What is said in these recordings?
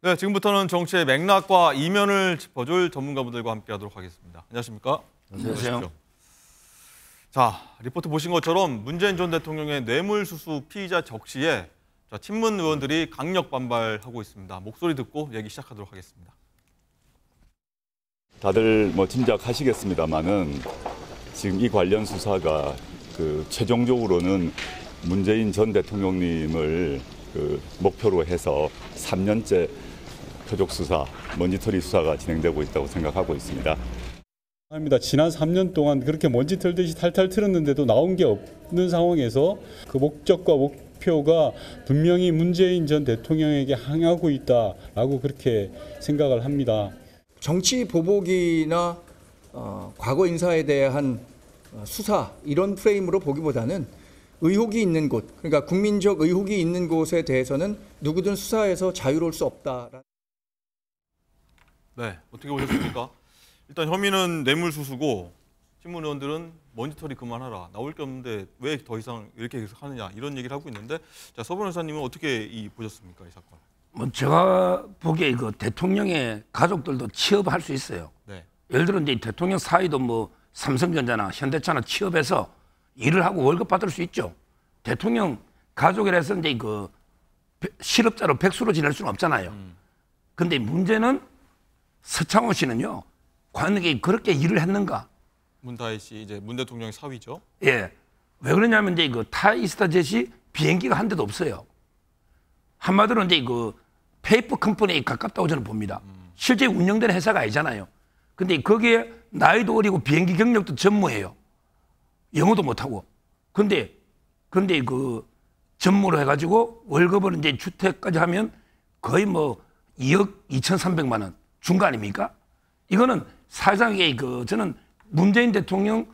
네, 지금부터는 정치의 맥락과 이면을 짚어줄 전문가분들과 함께하도록 하겠습니다. 안녕하십니까? 안녕하세요. 자, 리포트 보신 것처럼 문재인 전 대통령의 뇌물수수 피의자 적시에 자, 친문 의원들이 강력 반발하고 있습니다. 목소리 듣고 얘기 시작하도록 하겠습니다. 다들 뭐 짐작하시겠습니다만은 지금 이 관련 수사가 그 최종적으로는 문재인 전 대통령님을 그 목표로 해서 3년째 표적 수사, 먼지털이 수사가 진행되고 있다고 생각하고 있습니다. 합니다. 지난 3년 동안 그렇게 먼지 털듯이 탈탈 틀었는데도 나온 게 없는 상황에서 그 목적과 목표가 분명히 문재인 전 대통령에게 항하고 있다라고 그렇게 생각을 합니다. 정치 보복이나 어, 과거 인사에 대한 어, 수사 이런 프레임으로 보기보다는 의혹이 있는 곳, 그러니까 국민적 의혹이 있는 곳에 대해서는 누구든 수사해서 자유로울 수 없다. 네, 어떻게 보셨습니까? 일단 혐의는 뇌물수수고 친문 의원들은 먼지털이 그만하라. 나올 게 없는데 왜 더 이상 이렇게 계속 하느냐 이런 얘기를 하고 있는데 자, 서 변호사님은 어떻게 이 보셨습니까? 이 사건. 뭐 제가 보기에 그 대통령의 가족들도 취업할 수 있어요. 네. 예를 들어 이제 대통령 사이도 뭐 삼성전자나 현대차나 취업해서 일을 하고 월급 받을 수 있죠. 대통령 가족이라서 이제 그 실업자로 백수로 지낼 수는 없잖아요. 음. 근데 문제는 서창호 씨는요, 관계 그렇게 일을 했는가? 문다희 씨 이제 문 대통령의 사위죠. 예. 왜 그러냐면 이제 그 타이스타 젯이 비행기가 한 대도 없어요. 한마디로 이제 그 페이퍼 컴퍼니에 가깝다고 저는 봅니다. 음. 실제 운영되는 회사가 아니잖아요. 근데 거기에 나이도 어리고 비행기 경력도 전무해요. 영어도 못하고. 근데, 근데 그 전무로 해가지고 월급을 이제 주택까지 하면 거의 뭐 2억 2,300만 원. 준거 아닙니까? 이거는 사실상의 그 저는 문재인 대통령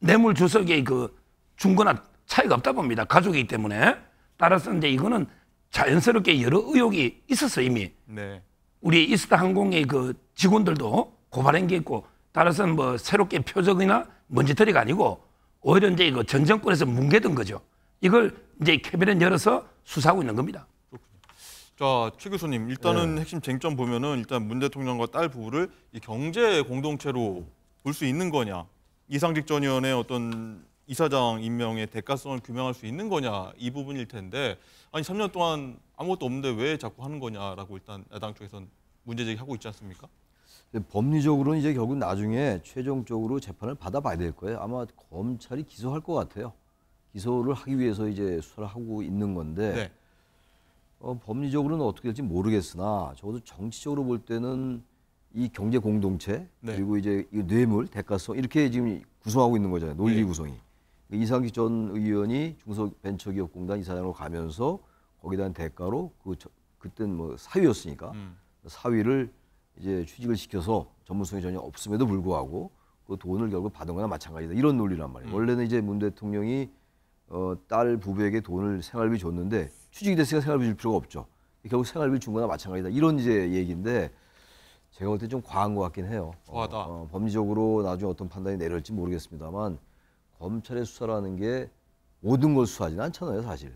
뇌물 주석의 그 중거나 차이가 없다 봅니다. 가족이기 때문에. 따라서 이제 이거는 자연스럽게 여러 의혹이 있었어 이미. 네. 우리 이스타 항공의 그 직원들도 고발한 게 있고 따라서 뭐 새롭게 표적이나 먼지털이가 아니고 오히려 이제 이거 전 정권에서 뭉개던 거죠. 이걸 이제 캐비넷 열어서 수사하고 있는 겁니다. 자, 최 교수님, 일단은 네. 핵심 쟁점 보면은 일단 문 대통령과 딸 부부를 이 경제 공동체로 볼 수 있는 거냐, 이상직 전 의원의 어떤 이사장 임명의 대가성을 규명할 수 있는 거냐 이 부분일 텐데 아니 3년 동안 아무것도 없는데 왜 자꾸 하는 거냐라고 일단 야당 쪽에선 문제 제기하고 있지 않습니까? 법리적으로 는 이제 결국 나중에 최종적으로 재판을 받아봐야 될 거예요. 아마 검찰이 기소할 것 같아요. 기소를 하기 위해서 이제 수사를 하고 있는 건데. 네. 어, 법리적으로는 어떻게 될지 모르겠으나 적어도 정치적으로 볼 때는 이 경제 공동체 네. 그리고 이제 이 뇌물 대가성 이렇게 지금 구성하고 있는 거잖아요 논리 예. 구성이 그러니까 이상기 전 의원이 중소벤처기업공단 이사장으로 가면서 거기에 대한 대가로 그 저, 그땐 뭐 사위였으니까 음. 사위를 이제 취직을 시켜서 전문성이 전혀 없음에도 불구하고 그 돈을 결국 받은 거나 마찬가지다 이런 논리란 말이에요 음. 원래는 이제 문 대통령이 어, 딸 부부에게 돈을 생활비 줬는데 취직이 됐으니까 생활비 줄 필요가 없죠. 결국 생활비 준 거나 마찬가지다. 이런 이제 얘기인데 제가 볼 때 좀 과한 것 같긴 해요. 어, 과하다. 어, 어, 법리적으로 나중에 어떤 판단이 내릴지 려 모르겠습니다만 검찰의 수사라는 게 모든 걸 수사하지는 않잖아요, 사실.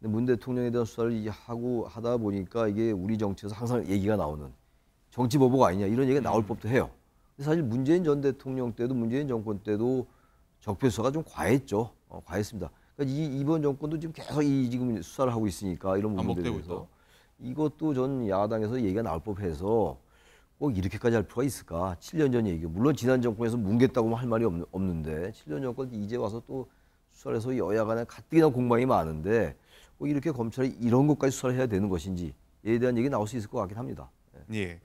근데 문 대통령에 대한 수사를 하고 하다 보니까 이게 우리 정치에서 항상 얘기가 나오는 정치 보복 아니냐 이런 얘기가 나올 법도 해요. 근데 사실 문재인 전 대통령 때도 문재인 정권 때도 적폐 수사가 좀 과했죠. 어, 과했습니다. 그러니까 이 이번 정권도 지금 계속 이 지금 수사를 하고 있으니까 이런 부분들에 대해서 이것도 전 야당에서 얘기가 나올 법해서 꼭 이렇게까지 할 필요가 있을까? 7년 전 얘기. 물론 지난 정권에서 뭉갰다고 할 말이 없는, 데 7년 정권 이제 와서 또 수사를 해서 여야 간에 가뜩이나 공방이 많은데 꼭 이렇게 검찰이 이런 것까지 수사를 해야 되는 것인지에 대한 얘기 나올 수 있을 것 같긴 합니다. 예. 예.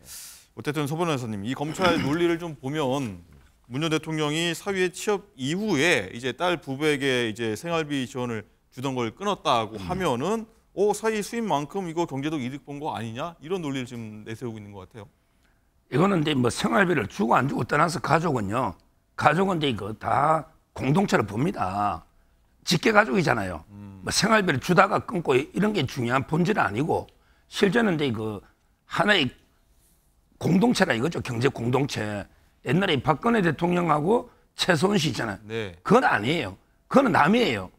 어쨌든 소변호사님 이 검찰 논리를 좀 보면 문재인 대통령이 사위에 취업 이후에 이제 딸 부부에게 이제 생활비 지원을 주던 걸 끊었다고 음. 하면은 오 어, 사위 수입만큼 이거 경제적 이득 본 거 아니냐 이런 논리를 지금 내세우고 있는 것 같아요. 이거는 이제 뭐 생활비를 주고 안 주고 떠나서 가족은요 가족은 이제 이거 다 공동체로 봅니다. 직계 가족이잖아요. 음. 뭐 생활비를 주다가 끊고 이런 게 중요한 본질은 아니고 실제는 이제 그 하나의 공동체라 이거죠 경제 공동체. 옛날에 박근혜 대통령하고 최소원 씨 있잖아요. 네. 그건 아니에요. 그건 남이에요.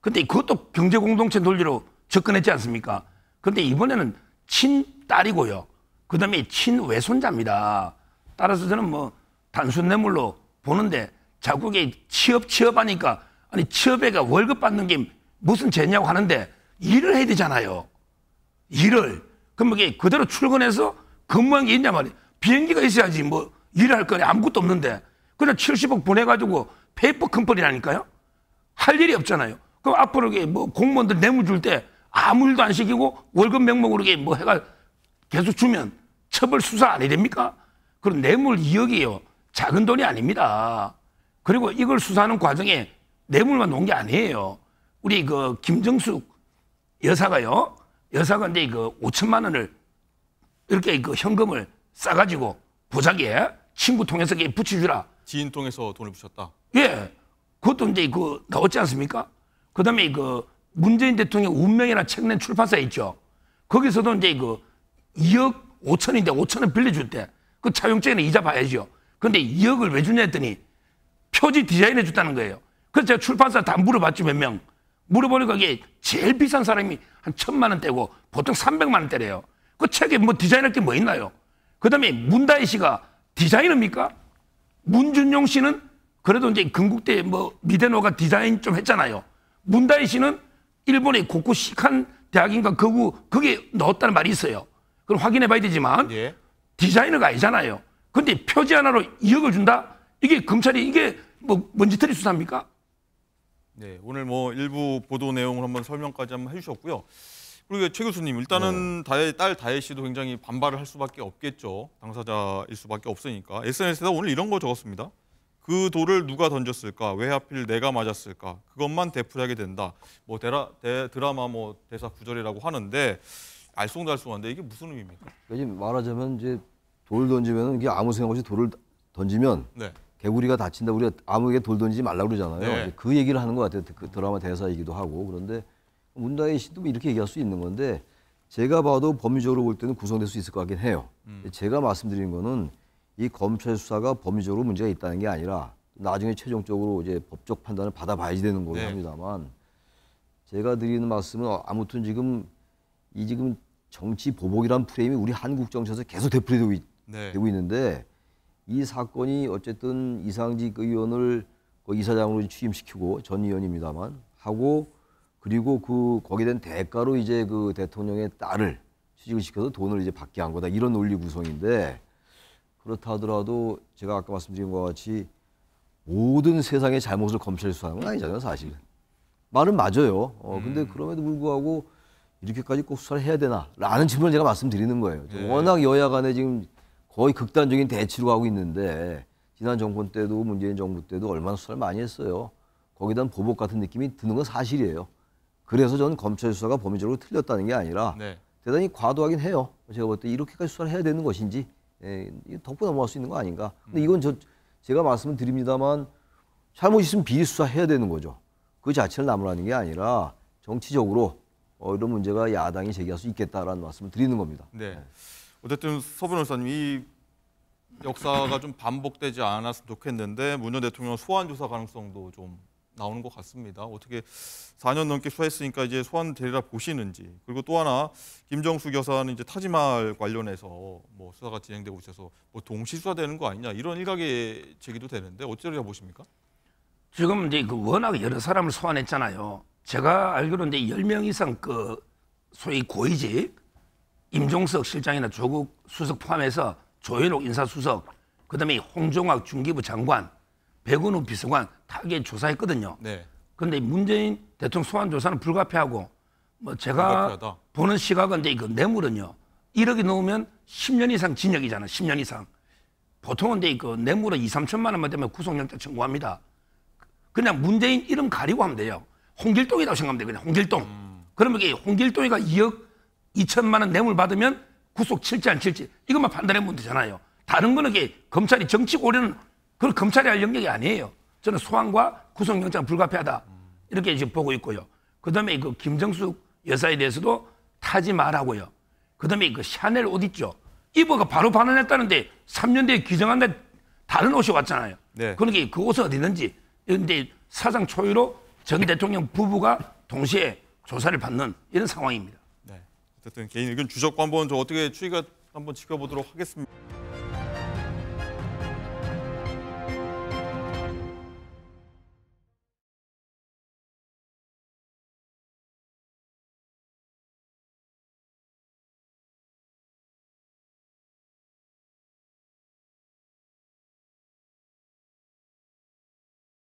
근데 그것도 경제 공동체 논리로 접근했지 않습니까? 근데 이번에는 친딸이고요. 그다음에 친외손자입니다. 따라서 저는 뭐 단순 뇌물로 보는데 자국에 취업 취업하니까 아니 취업해가 월급 받는 게 무슨 죄냐고 하는데 일을 해야 되잖아요. 일을. 그럼 이게 그대로 출근해서 근무한 게 있냐 말이에요. 비행기가 있어야지 뭐 일할 거냐 아무것도 없는데 그냥 70억 보내가지고 페이퍼 큰벌이라니까요. 할 일이 없잖아요. 그럼 앞으로 뭐 공무원들 뇌물 줄 때 아무 일도 안 시키고 월급 명목으로 뭐 해가 계속 주면 처벌 수사 안 해야 됩니까 그럼 뇌물 2억이요. 작은 돈이 아닙니다. 그리고 이걸 수사하는 과정에 뇌물만 놓은 게 아니에요. 우리 그 김정숙 여사가요. 여사가 이제 그 5천만 원을 이렇게 그 현금을 싸가지고 보자기에 친구 통해서 붙여주라. 지인 통해서 돈을 붙였다. 예. 그것도 이제 그 나왔지 않습니까? 그다음에 그 문재인 대통령 의운명이라책낸 출판사 있죠. 거기서도 이제 그 2억 5천인데 5천을 빌려줄 때 그 차용증에는 이자 봐야죠. 근데 2억을 왜 주냐 했더니 표지 디자인해 줬다는 거예요. 그래서 제가 출판사 다 물어봤죠 몇 명. 물어보니까 이게 제일 비싼 사람이 한 천만 원대고 보통 300만 원대래요. 그 책에 뭐 디자인할 게 뭐 있나요? 그다음에 문다희 씨가 디자이너입니까? 문준용 씨는 그래도 이제 근국 때뭐 미대노가 디자인 좀 했잖아요. 문다희 씨는 일본의 고쿠 시칸 대학인가 거 그게 넣었다는 말이 있어요. 그럼 확인해 봐야 되지만 예. 디자이너가 아니잖아요. 근데 표지 하나로 2억을 준다? 이게 검찰이 이게 뭐 먼지털이 수사입니까? 네, 오늘 뭐 일부 보도 내용을 한번 설명까지 한번 해주셨고요. 그리고최 교수님 일단은 네. 다혜, 딸 다혜 씨도 굉장히 반발을 할 수밖에 없겠죠. 당사자일 수밖에 없으니까 SNS에다 오늘 이런 거 적었습니다. 그 돌을 누가 던졌을까? 왜 하필 내가 맞았을까? 그것만 되풀이하게 된다. 뭐대라 대, 드라마 뭐 대사 구절이라고 하는데 알쏭달쏭한데 이게 무슨 의미입니까? 그러니까 말하자면 이제 돌 던지면 이게 아무 생각 없이 돌을 던지면 네. 개구리가 다친다 우리가 아무에게 돌 던지지 말라 그러잖아요. 네. 그 얘기를 하는 것 같아요. 그 드라마 대사이기도 하고 그런데 문다혜 씨도 뭐 이렇게 얘기할 수 있는 건데 제가 봐도 범위적으로볼 때는 구성될 수 있을 것 같긴 해요. 음. 제가 말씀드린 거는 이 검찰 수사가 법률적으로 문제가 있다는 게 아니라 나중에 최종적으로 이제 법적 판단을 받아봐야지 되는 걸로 네. 합니다만 제가 드리는 말씀은 아무튼 지금 이 지금 정치 보복이란 프레임이 우리 한국 정치에서 계속 되풀이되고 있, 네. 는데이 사건이 어쨌든 이상직 의원을 그 이사장으로 취임시키고 전 의원입니다만 하고 그리고 그 거기에 대한 대가로 이제 그 대통령의 딸을 취직을 시켜서 돈을 이제 받게 한 거다 이런 논리 구성인데 그렇다 하더라도 제가 아까 말씀드린 것과 같이 모든 세상의 잘못을 검찰 수사하는 건 아니잖아요 사실은 말은 맞아요 어 근데 음. 그럼에도 불구하고 이렇게까지 꼭 수사를 해야 되나라는 질문을 제가 말씀드리는 거예요 예. 워낙 여야 간에 지금 거의 극단적인 대치로 가고 있는데 지난 정권 때도 문재인 정부 때도 얼마나 수사를 많이 했어요 거기에 대한 보복 같은 느낌이 드는 건 사실이에요 그래서 저는 검찰 수사가 범위적으로 틀렸다는 게 아니라 네. 대단히 과도하긴 해요. 제가 볼 때 이렇게까지 수사를 해야 되는 것인지 예, 덮고 넘어갈 수 있는 거 아닌가. 근데 음. 이건 저 제가 말씀을 드립니다만 잘못 있으면 비리 수사해야 되는 거죠. 그 자체를 나무라는 게 아니라 정치적으로 어, 이런 문제가 야당이 제기할 수 있겠다라는 말씀을 드리는 겁니다. 네. 네. 어쨌든 서 변호사님 이 역사가 좀 반복되지 않았으면 좋겠는데 문재인 대통령 소환 조사 가능성도 좀 나오는 것 같습니다. 어떻게 4년 넘게 수사했으니까 이제 소환되리라 보시는지 그리고 또 하나 김정숙여사는 이제 타지말 마 관련해서 뭐 수사가 진행되고 있어서 뭐 동시 수사되는 거 아니냐 이런 일각의 제기도 되는데 어찌려 보십니까? 지금 이제 그 워낙 여러 사람을 소환했잖아요. 제가 알기로는 이제 10명 이상 그 소위 고위직 임종석 실장이나 조국 수석 포함해서 조현옥 인사수석 그다음에 홍종학 중기부 장관 백운우 비서관 타겟 조사했거든요. 네. 근데 문재인 대통령 소환 조사는 불가피하고 뭐 제가 불가피하다. 보는 시각은 이제 그 뇌물은요. 1억이 넘으면 10년 이상 징역이잖아. 10년 이상. 보통은 이제 그 뇌물은 2, 3천만 원만 되면 구속영장 청구합니다. 그냥 문재인 이름 가리고 하면 돼요. 홍길동이라고 생각하면 돼요. 그냥 홍길동. 음. 그러면 이게 홍길동이가 2억 2천만 원 뇌물 받으면 구속 칠지 안 칠지 이것만 판단해 보면 되잖아요. 다른 거는 이게 검찰이 정치 고려는 그걸검찰이할 영역이 아니에요. 저는 소환과 구속영장 불가피하다. 이렇게 지금 보고 있고요. 그 다음에 그 김정숙 여사에 대해서도 타지 말라고요. 그 다음에 그 샤넬 옷 있죠. 이버가 바로 반환했다는데 3년 뒤에 규정한데 다른 옷이 왔잖아요. 네. 그러니그 옷은 어디 있는지. 그런데 사상 초유로 전 대통령 부부가 동시에 조사를 받는 이런 상황입니다. 네. 어쨌든 개인 의견 주셨고 한번 저 어떻게 추이가 한번 지켜보도록 하겠습니다.